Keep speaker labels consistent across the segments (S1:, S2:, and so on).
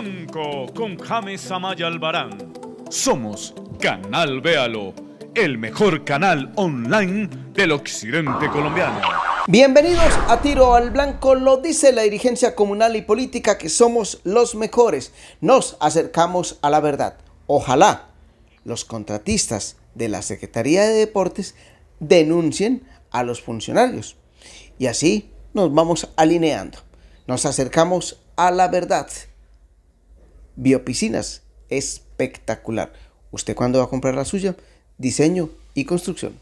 S1: Blanco con James Amaya Albarán. Somos Canal Véalo, el mejor canal online del occidente colombiano.
S2: Bienvenidos a Tiro al Blanco, lo dice la dirigencia comunal y política que somos los mejores. Nos acercamos a la verdad. Ojalá los contratistas de la Secretaría de Deportes denuncien a los funcionarios. Y así nos vamos alineando. Nos acercamos a la verdad. Biopiscinas, espectacular. ¿Usted cuándo va a comprar la suya? Diseño y construcción.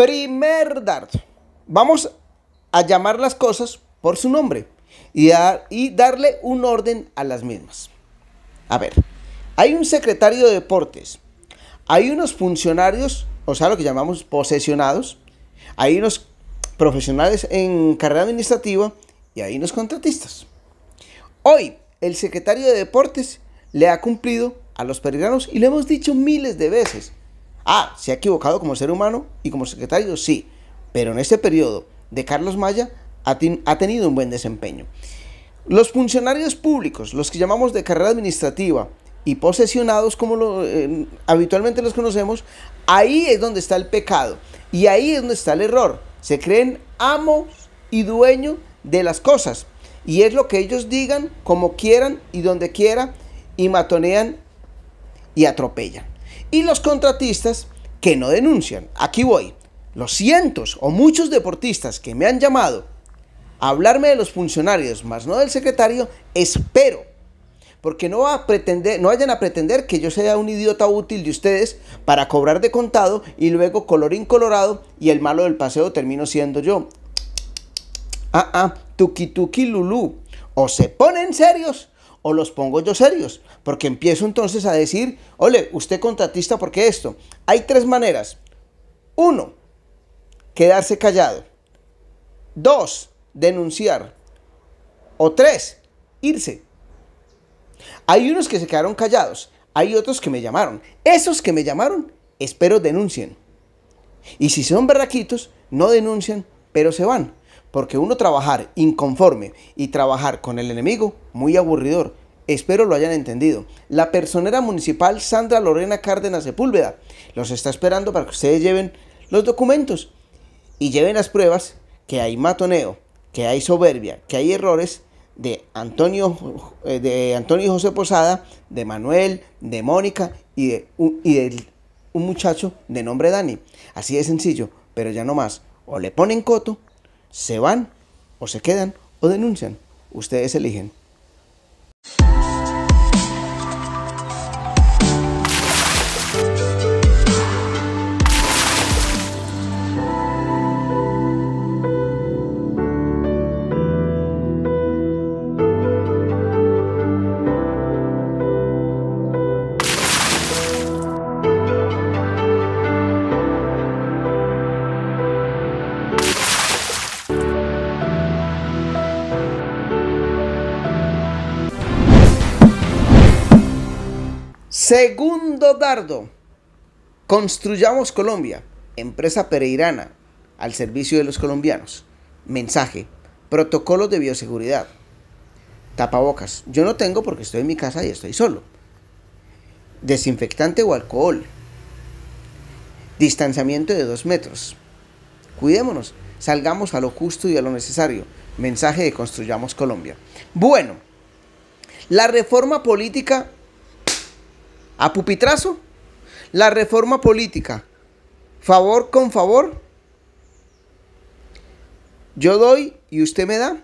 S2: Primer dardo. Vamos a llamar las cosas por su nombre y, y darle un orden a las mismas. A ver, hay un secretario de deportes, hay unos funcionarios, o sea, lo que llamamos posesionados, hay unos profesionales en carrera administrativa y hay unos contratistas. Hoy, el secretario de deportes le ha cumplido a los peregrinos y le hemos dicho miles de veces, Ah, ¿se ha equivocado como ser humano y como secretario? Sí, pero en este periodo de Carlos Maya ha, tenido un buen desempeño. Los funcionarios públicos, los que llamamos de carrera administrativa y posesionados como eh, habitualmente los conocemos, ahí es donde está el pecado y ahí es donde está el error. Se creen amos y dueños de las cosas y es lo que ellos digan, como quieran y donde quiera y matonean y atropellan y los contratistas que no denuncian. Aquí voy. Los cientos o muchos deportistas que me han llamado a hablarme de los funcionarios, más no del secretario, espero. Porque no, va a pretender, no vayan a pretender que yo sea un idiota útil de ustedes para cobrar de contado y luego colorín colorado y el malo del paseo termino siendo yo. Ah, ah, tuki tuki lulú. O se ponen serios o los pongo yo serios, porque empiezo entonces a decir, ole, usted contratista, ¿por qué esto? Hay tres maneras. Uno, quedarse callado. Dos, denunciar. O tres, irse. Hay unos que se quedaron callados, hay otros que me llamaron. Esos que me llamaron, espero denuncien. Y si son berraquitos, no denuncian, pero se van. Porque uno trabajar inconforme y trabajar con el enemigo, muy aburridor. Espero lo hayan entendido. La personera municipal Sandra Lorena Cárdenas Sepúlveda los está esperando para que ustedes lleven los documentos y lleven las pruebas que hay matoneo, que hay soberbia, que hay errores de Antonio, eh, de Antonio José Posada, de Manuel, de Mónica y de, un, y de un muchacho de nombre Dani. Así de sencillo, pero ya no más. O le ponen coto se van o se quedan o denuncian. Ustedes eligen. Segundo dardo. Construyamos Colombia, empresa pereirana, al servicio de los colombianos. Mensaje. Protocolos de bioseguridad. Tapabocas. Yo no tengo porque estoy en mi casa y estoy solo. Desinfectante o alcohol. Distanciamiento de dos metros. Cuidémonos. Salgamos a lo justo y a lo necesario. Mensaje de Construyamos Colombia. Bueno, la reforma política a pupitrazo, la reforma política, favor con favor, yo doy y usted me da.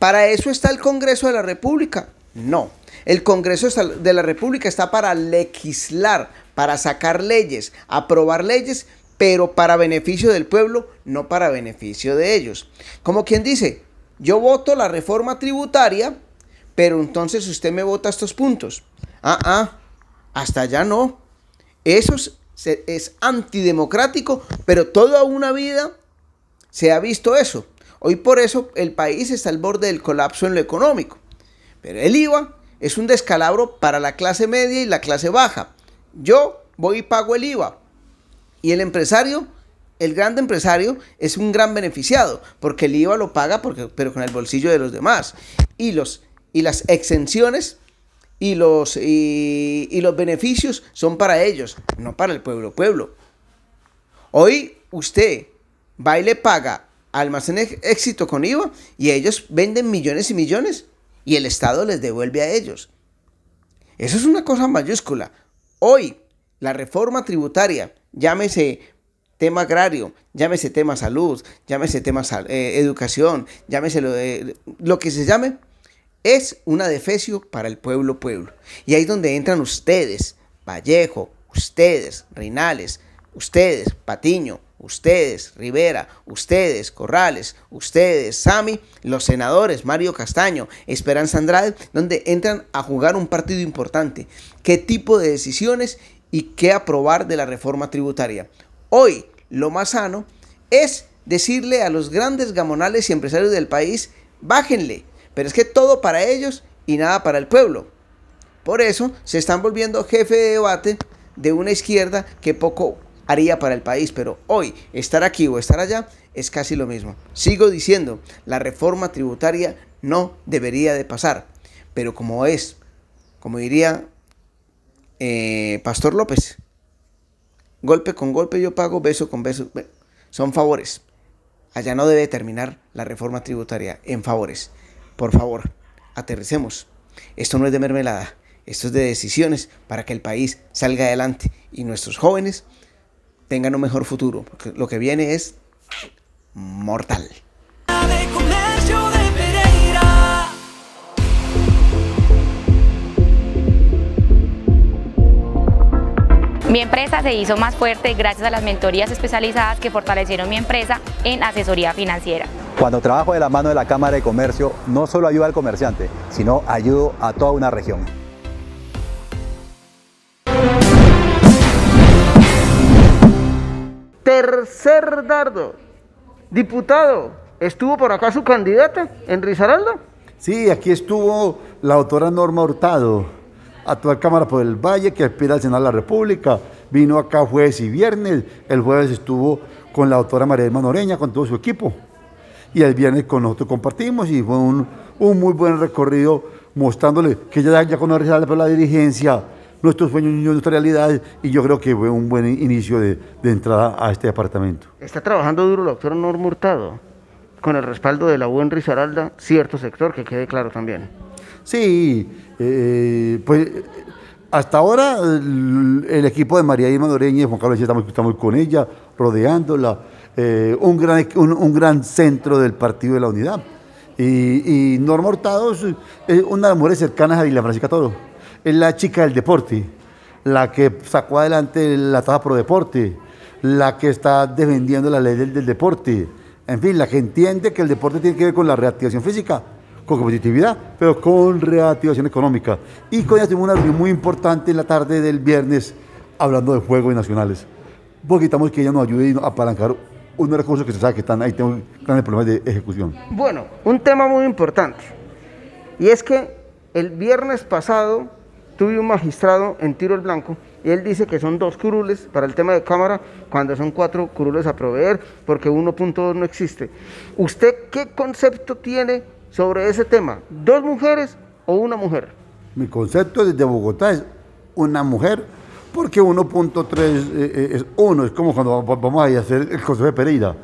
S2: ¿Para eso está el Congreso de la República? No. El Congreso de la República está para legislar, para sacar leyes, aprobar leyes, pero para beneficio del pueblo, no para beneficio de ellos. Como quien dice, yo voto la reforma tributaria pero entonces usted me vota estos puntos. Ah, ah, hasta ya no. Eso es, antidemocrático, pero toda una vida se ha visto eso. Hoy por eso el país está al borde del colapso en lo económico. Pero el IVA es un descalabro para la clase media y la clase baja. Yo voy y pago el IVA. Y el empresario, el grande empresario, es un gran beneficiado, porque el IVA lo paga, pero con el bolsillo de los demás. Y los y las exenciones y los, y, los beneficios son para ellos, no para el pueblo. Pueblo, hoy usted va y le paga almacén éxito con IVA y ellos venden millones y millones y el Estado les devuelve a ellos. Eso es una cosa mayúscula. Hoy, la reforma tributaria, llámese tema agrario, llámese tema salud, llámese tema eh, educación, llámese lo, lo que se llame, es una defecio para el pueblo pueblo. Y ahí es donde entran ustedes, Vallejo, ustedes, Reinales, ustedes, Patiño, ustedes, Rivera, ustedes, Corrales, ustedes, Sami, los senadores, Mario Castaño, Esperanza Andrade, donde entran a jugar un partido importante. ¿Qué tipo de decisiones y qué aprobar de la reforma tributaria? Hoy, lo más sano es decirle a los grandes gamonales y empresarios del país, bájenle, pero es que todo para ellos y nada para el pueblo. Por eso se están volviendo jefe de debate de una izquierda que poco haría para el país, pero hoy estar aquí o estar allá es casi lo mismo. Sigo diciendo, la reforma tributaria no debería de pasar, pero como es, como diría eh, Pastor López, golpe con golpe yo pago, beso con beso, son favores. Allá no debe terminar la reforma tributaria en favores. Por favor, aterricemos. Esto no es de mermelada, esto es de decisiones para que el país salga adelante y nuestros jóvenes tengan un mejor futuro, lo que viene es mortal.
S3: Mi empresa se hizo más fuerte gracias a las mentorías especializadas que fortalecieron mi empresa en asesoría financiera.
S1: Cuando trabajo de la mano de la Cámara de Comercio, no solo ayudo al comerciante, sino ayudo a toda una región.
S2: Tercer dardo. Diputado, ¿estuvo por acá su candidata en Risaralda?
S1: Sí, aquí estuvo la autora Norma Hurtado, actual Cámara por el Valle, que aspira al Senado de la República. Vino acá jueves y viernes. El jueves estuvo con la autora María Elma con todo su equipo y el viernes con nosotros compartimos y fue un, muy buen recorrido mostrándole que ya, ya con la, la dirigencia, nuestros sueños y nuestras realidades y yo creo que fue un buen inicio de, entrada a este departamento.
S2: Está trabajando duro el doctor Honor Murtado, con el respaldo de la UEN Rizaralda, cierto sector, que quede claro también.
S1: Sí, eh, pues hasta ahora el, equipo de María Irma Doreña y Juan Carlos estamos, estamos con ella, rodeándola eh, un, gran, un, gran centro del Partido de la Unidad. Y, Norma Hurtado es una de las mujeres cercanas a Isla Francisca Toro. Es la chica del deporte, la que sacó adelante la tasa pro deporte, la que está defendiendo la ley del, deporte. En fin, la que entiende que el deporte tiene que ver con la reactivación física, con competitividad, pero con reactivación económica. Y con ella tuvimos una muy importante en la tarde del viernes hablando de juegos nacionales. Porque necesitamos que ella nos ayude a apalancar unos recursos que se sabe que están ahí, tengo grandes problemas de ejecución.
S2: Bueno, un tema muy importante. Y es que el viernes pasado tuve un magistrado en tiro el blanco y él dice que son dos curules para el tema de cámara cuando son cuatro curules a proveer porque 1.2 no existe. ¿Usted qué concepto tiene sobre ese tema? ¿Dos mujeres o una mujer? Mi concepto desde
S1: Bogotá es una mujer porque 1.3 eh, eh, es 1, es como cuando vamos a hacer el José Pereira.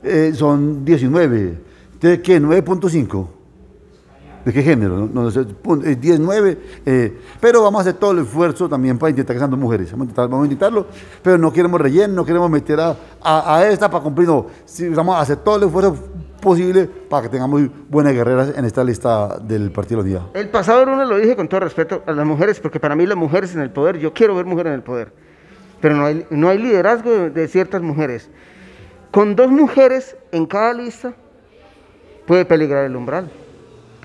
S1: Eh, son 19. ¿De qué? 9.5. ¿De qué género? 19. pero vamos a hacer todo el esfuerzo también para intentar casando mujeres. Vamos a, vamos a intentarlo, pero no queremos relleno, no queremos meter a, esta para cumplir. vamos a hacer todo el esfuerzo posible para que tengamos buenas guerreras en esta lista del Partido de los días.
S2: El pasado uno lo dije con todo respeto a las mujeres, porque para mí las mujeres en el poder, yo quiero ver mujeres en el poder, pero no hay, no hay liderazgo de ciertas mujeres. Con dos mujeres en cada lista puede peligrar el umbral.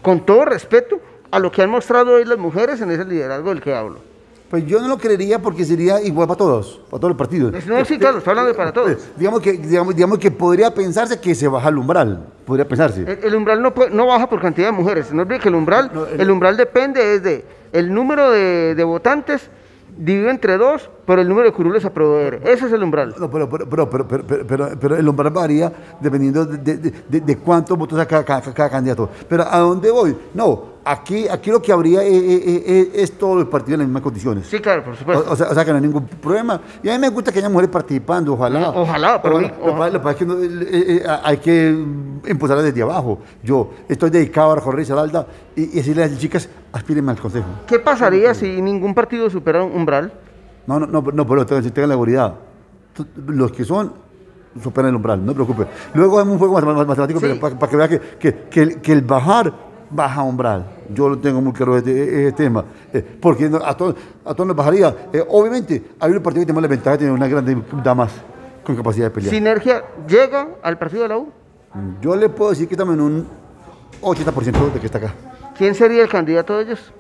S2: Con todo respeto a lo que han mostrado hoy las mujeres en ese liderazgo del que hablo. Pues yo no lo creería porque sería igual para todos, para todos los partidos. No, sí, claro, está hablando de para todos.
S1: Pues, digamos que, digamos, digamos que podría pensarse que se baja el umbral, podría pensarse.
S2: El, umbral no, no baja por cantidad de mujeres, no olviden que el umbral, el, umbral depende desde el número de, votantes dividido entre dos por el número de curules a proveer. Ese es el umbral.
S1: No, pero, el umbral varía dependiendo de, cuántos votos saca cada candidato. Pero ¿a dónde voy? No, Aquí, aquí lo que habría es, todos los todo el partido en las mismas condiciones. Sí,
S2: claro, por supuesto.
S1: O, sea, que no hay ningún problema. Y a mí me gusta que haya mujeres participando, ojalá. Ojalá, pero. Lo que pasa es que eh, eh, eh, hay que impulsarla desde abajo. Yo estoy dedicado a Jorge Risaralda y, y, decirle a las chicas, aspírenme al consejo.
S2: ¿Qué pasaría si ningún partido supera un umbral?
S1: No, no, no, no pero tengan tenga la seguridad. Los que son superan el umbral, no se preocupen. Luego hay un juego matemático pero para, que vean que, que el bajar baja umbral. Yo lo tengo muy claro este, e, este tema. Eh, porque a todos nos bajaría. Eh, obviamente, hay un partido que tiene la ventaja de tener una gran damas con capacidad de pelear. ¿Sinergia llega al partido de la U? Mm, yo le puedo decir que estamos en un 80% de que está acá. ¿Quién sería el candidato de ellos?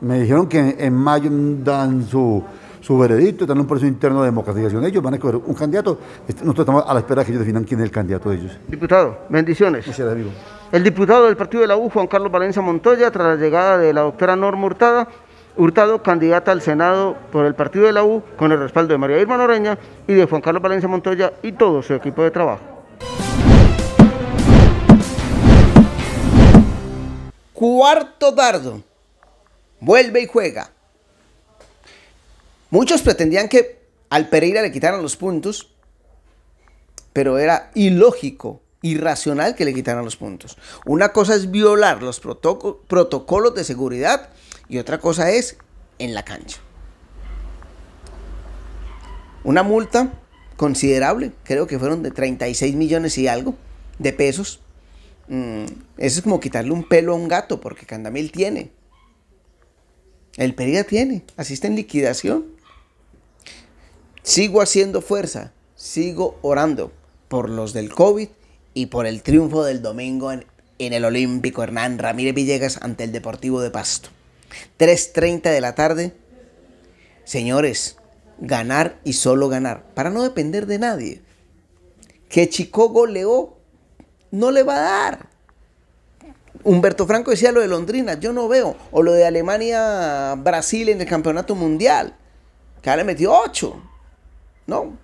S1: Me dijeron que en mayo dan su, su veredicto, están en un proceso interno de democratización. Ellos van a escoger un candidato. Nosotros estamos a la espera de que ellos definan quién es el candidato de ellos.
S2: Diputado, bendiciones. Gracias, amigo. El diputado del partido de la U, Juan Carlos Valencia Montoya, tras la llegada de la doctora Norma Hurtado, candidata al Senado por el partido de la U, con el respaldo de María Irma Noreña y de Juan Carlos Valencia Montoya y todo su equipo de trabajo. Cuarto dardo. Vuelve y juega. Muchos pretendían que al Pereira le quitaran los puntos, pero era ilógico irracional que le quitaran los puntos. Una cosa es violar los protocolos de seguridad y otra cosa es en la cancha. Una multa considerable, creo que fueron de 36 millones y algo de pesos. Mm, eso es como quitarle un pelo a un gato, porque Candamil tiene. El Perida tiene, asiste en liquidación. Sigo haciendo fuerza, sigo orando por los del COVID y por el triunfo del domingo en, el Olímpico Hernán Ramírez Villegas ante el Deportivo de Pasto. 3.30 de la tarde. Señores, ganar y solo ganar, para no depender de nadie. Que Chico goleó, no le va a dar. Humberto Franco decía lo de Londrina, yo no veo. O lo de Alemania-Brasil en el campeonato mundial, que le metió 8. No.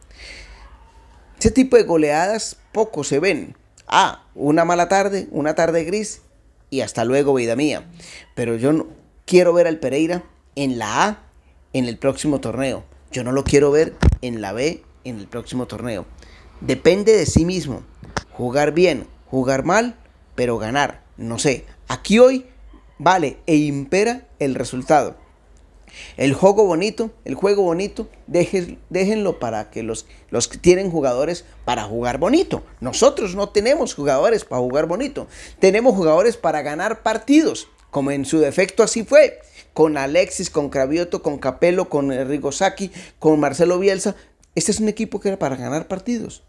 S2: Ese tipo de goleadas poco se ven. Ah, una mala tarde, una tarde gris y hasta luego, vida mía. Pero yo no, quiero ver al Pereira en la A en el próximo torneo. Yo no lo quiero ver en la B en el próximo torneo. Depende de sí mismo. Jugar bien, jugar mal, pero ganar. No sé. Aquí hoy vale e impera el resultado. El juego bonito, el juego bonito, déjenlo para que los, los que tienen jugadores para jugar bonito. Nosotros no tenemos jugadores para jugar bonito. Tenemos jugadores para ganar partidos, como en su defecto así fue. Con Alexis, con Cravioto, con Capello, con Rigosaki, con Marcelo Bielsa. Este es un equipo que era para ganar partidos.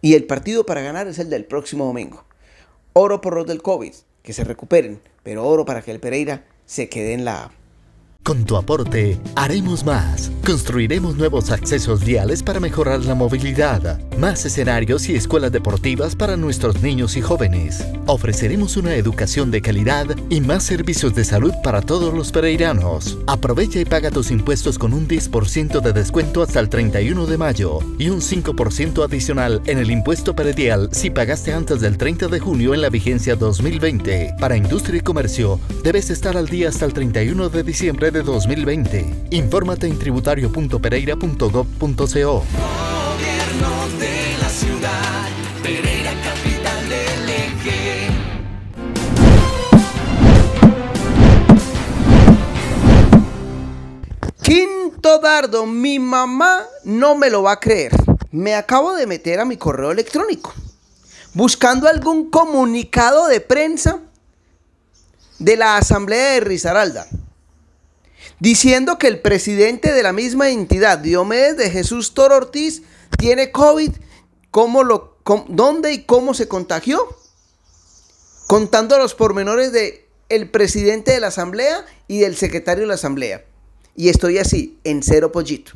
S2: Y el partido para ganar es el del próximo domingo. Oro por los del COVID, que se recuperen, pero oro para que el Pereira se quede en la con tu aporte, haremos más. Construiremos nuevos accesos viales para mejorar la
S1: movilidad, más escenarios y escuelas deportivas para nuestros niños y jóvenes. Ofreceremos una educación de calidad y más servicios de salud para todos los pereiranos. Aprovecha y paga tus impuestos con un 10% de descuento hasta el 31 de mayo y un 5% adicional en el impuesto peredial si pagaste antes del 30 de junio en la vigencia 2020. Para industria y comercio, debes estar al día hasta el 31 de diciembre de 2020. Infórmate en tributario.pereira.gov.co.
S2: capital Quinto dardo, mi mamá no me lo va a creer. Me acabo de meter a mi correo electrónico buscando algún comunicado de prensa de la Asamblea de Risaralda diciendo que el presidente de la misma entidad, Diomedes de Jesús Toro Ortiz, tiene COVID, lo, dónde y cómo se contagió, contando los pormenores del presidente de la asamblea y del secretario de la asamblea. Y estoy así, en cero pollito.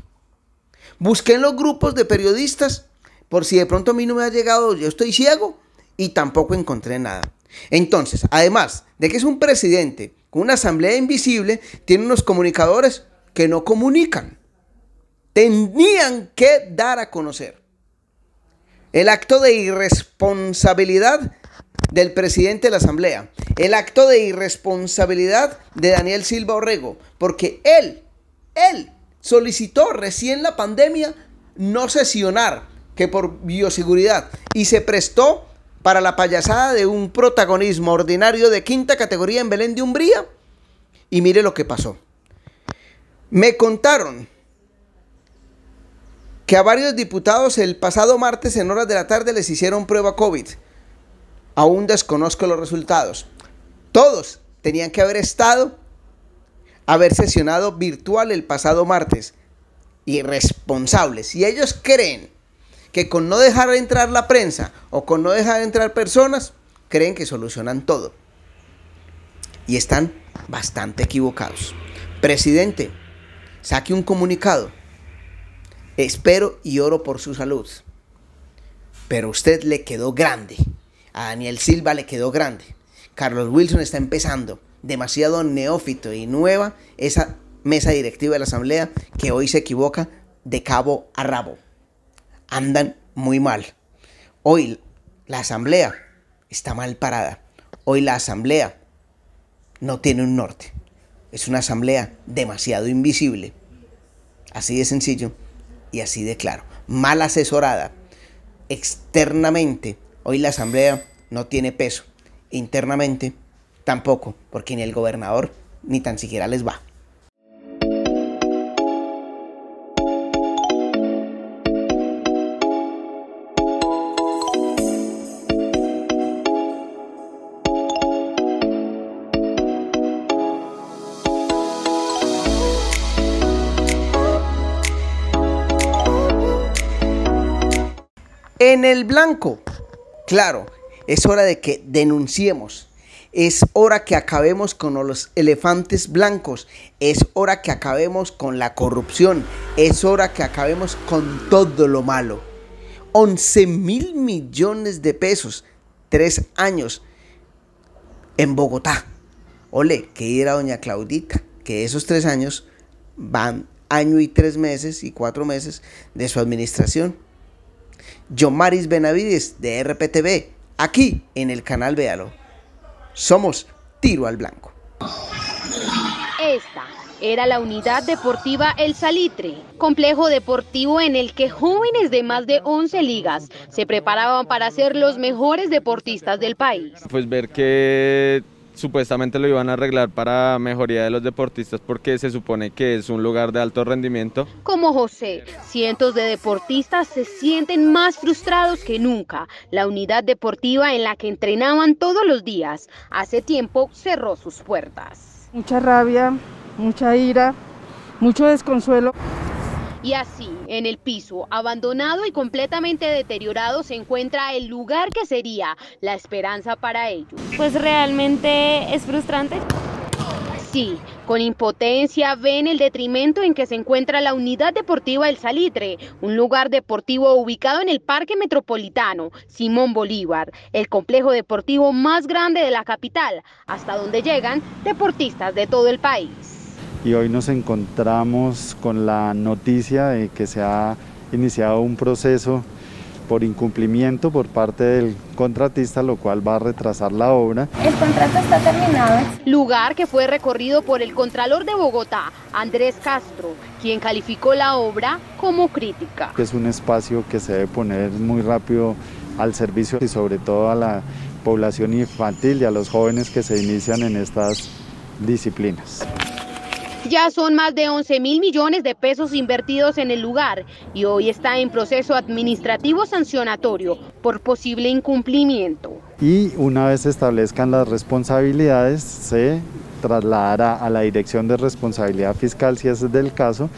S2: Busqué en los grupos de periodistas, por si de pronto a mí no me ha llegado, yo estoy ciego, y tampoco encontré nada. Entonces, además de que es un presidente una asamblea invisible, tiene unos comunicadores que no comunican. Tenían que dar a conocer. El acto de irresponsabilidad del presidente de la asamblea. El acto de irresponsabilidad de Daniel Silva Orrego. Porque él, él solicitó recién la pandemia no sesionar que por bioseguridad y se prestó para la payasada de un protagonismo ordinario de quinta categoría en Belén de Umbría. Y mire lo que pasó. Me contaron que a varios diputados el pasado martes en horas de la tarde les hicieron prueba COVID. Aún desconozco los resultados. Todos tenían que haber estado, haber sesionado virtual el pasado martes. Irresponsables. Y ellos creen que con no dejar entrar la prensa o con no dejar entrar personas, creen que solucionan todo. Y están bastante equivocados. Presidente, saque un comunicado. Espero y oro por su salud. Pero usted le quedó grande. A Daniel Silva le quedó grande. Carlos Wilson está empezando. Demasiado neófito y nueva esa mesa directiva de la Asamblea que hoy se equivoca de cabo a rabo andan muy mal. Hoy la asamblea está mal parada. Hoy la asamblea no tiene un norte. Es una asamblea demasiado invisible. Así de sencillo y así de claro. Mal asesorada. Externamente, hoy la asamblea no tiene peso. Internamente, tampoco, porque ni el gobernador ni tan siquiera les va. en el blanco. Claro, es hora de que denunciemos. Es hora que acabemos con los elefantes blancos. Es hora que acabemos con la corrupción. Es hora que acabemos con todo lo malo. 11 mil millones de pesos, tres años, en Bogotá. Ole, que ir a doña Claudita, que esos tres años van año y tres meses y cuatro meses de su administración. Maris Benavides de RPTV, aquí en el canal Véalo. Somos Tiro al Blanco.
S3: Esta era la unidad deportiva El Salitre, complejo deportivo en el que jóvenes de más de 11 ligas se preparaban para ser los mejores deportistas del país.
S4: Pues ver que supuestamente lo iban a arreglar para mejoría de los deportistas porque se supone que es un lugar de alto rendimiento.
S3: Como José, cientos de deportistas se sienten más frustrados que nunca. La unidad deportiva en la que entrenaban todos los días hace tiempo cerró sus puertas. Mucha rabia, mucha ira, mucho desconsuelo. Y así, en el piso, abandonado y completamente deteriorado, se encuentra el lugar que sería la esperanza para ellos. Pues realmente es frustrante. Sí, con impotencia ven el detrimento en que se encuentra la unidad deportiva El Salitre, un lugar deportivo ubicado en el Parque Metropolitano Simón Bolívar, el complejo deportivo más grande de la capital, hasta donde llegan deportistas de todo el país
S4: y hoy nos encontramos con la noticia de que se ha iniciado un proceso por incumplimiento por parte del contratista, lo cual va a retrasar la obra.
S3: El contrato está terminado. Lugar que fue recorrido por el Contralor de Bogotá, Andrés Castro, quien calificó la obra como crítica.
S4: Es un espacio que se debe poner muy rápido al servicio y sobre todo a la población infantil y a los jóvenes que se inician en estas disciplinas.
S3: Ya son más de 11 mil millones de pesos invertidos en el lugar y hoy está en proceso administrativo sancionatorio por posible incumplimiento.
S4: Y una vez se establezcan las responsabilidades, se trasladará a la Dirección de Responsabilidad Fiscal, si ese es del caso,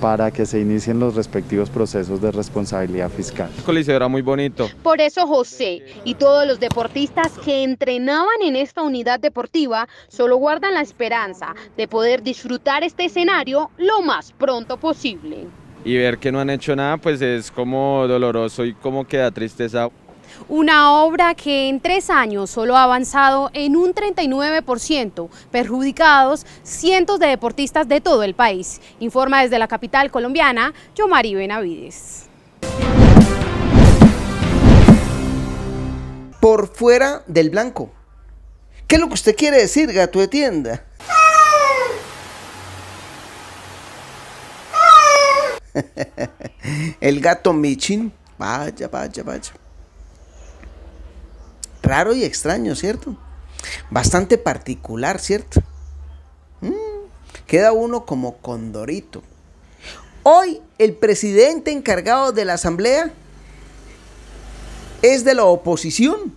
S4: para que se inicien los respectivos procesos de responsabilidad fiscal. El coliseo era muy bonito.
S3: Por eso José y todos los deportistas que entrenaban en esta unidad deportiva solo guardan la esperanza de poder disfrutar este escenario lo más pronto posible.
S4: Y ver que no han hecho nada pues es como doloroso y como queda tristeza.
S3: Una obra que en tres años solo ha avanzado en un 39%, perjudicados cientos de deportistas de todo el país. Informa desde la capital colombiana, Yomari Benavides.
S2: Por fuera del blanco. ¿Qué es lo que usted quiere decir, gato de tienda? El gato Michin. Vaya, vaya, vaya. Raro y extraño, ¿cierto? Bastante particular, ¿cierto? Mm, queda uno como condorito. Hoy el presidente encargado de la asamblea es de la oposición.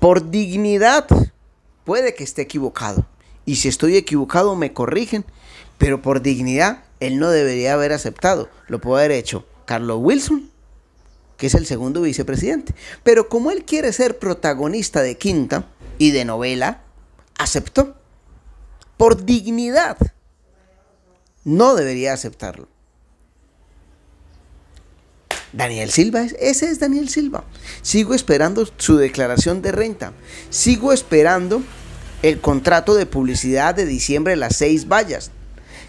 S2: Por dignidad, puede que esté equivocado. Y si estoy equivocado me corrigen. Pero por dignidad, él no debería haber aceptado. Lo puede haber hecho Carlos Wilson que es el segundo vicepresidente. Pero como él quiere ser protagonista de quinta y de novela, aceptó. Por dignidad. No debería aceptarlo. Daniel Silva, ese es Daniel Silva. Sigo esperando su declaración de renta. Sigo esperando el contrato de publicidad de diciembre de las seis vallas.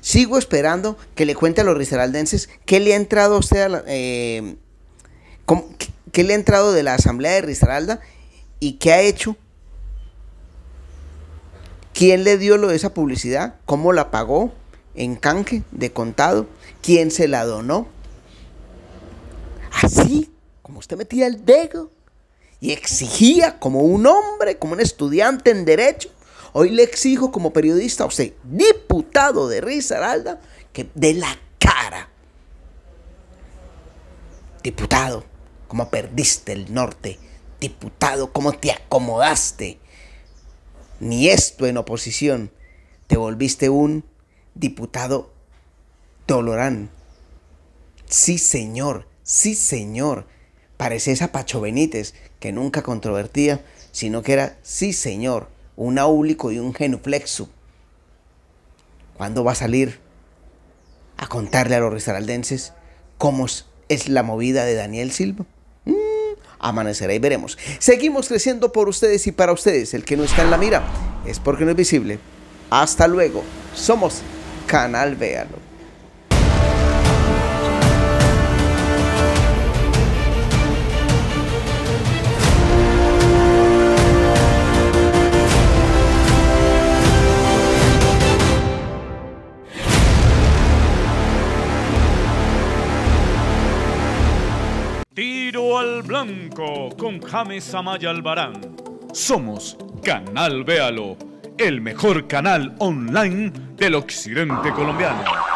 S2: Sigo esperando que le cuente a los riseraldenses qué le ha entrado a usted a la, eh, qué, le ha entrado de la Asamblea de Rizaralda? y qué ha hecho? ¿Quién le dio lo de esa publicidad? ¿Cómo la pagó? ¿En canje? ¿De contado? ¿Quién se la donó? Así, como usted metía el dedo y exigía como un hombre, como un estudiante en derecho, Hoy le exijo como periodista o sea diputado de Rizaralda, que dé la cara. Diputado cómo perdiste el norte, diputado, cómo te acomodaste. Ni esto en oposición, te volviste un diputado Dolorán. Sí, señor, sí, señor. Pareces a Pacho Benítez, que nunca controvertía, sino que era, sí, señor, un aúlico y un genuflexo. ¿Cuándo va a salir a contarle a los risaraldenses cómo es la movida de Daniel Silva? amanecerá y veremos. Seguimos creciendo por ustedes y para ustedes. El que no está en la mira es porque no es visible. Hasta luego. Somos Canal Véalo.
S1: con James Amaya Albarán. Somos
S4: Canal Véalo, el mejor canal online del occidente colombiano.